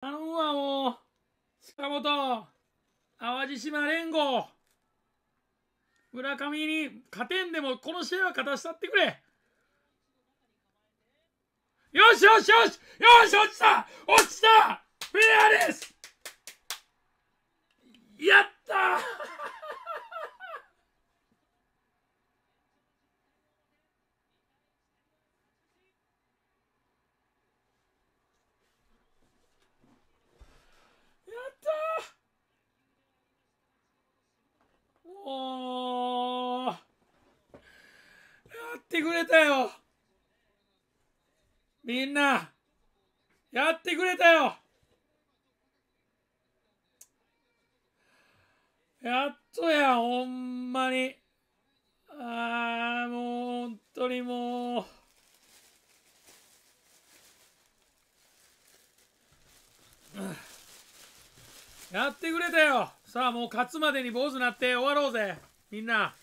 頼むわ、もう。塚本、淡路島連合、村上に勝てんでも、この試合は勝たしたってくれ。よしよしよしよし落ちた落ちたフェアですやっってくれたよみんなやってくれたよやっとやほんまにああもう本当にもうやってくれたよさあもう勝つまでに坊主なって終わろうぜみんな。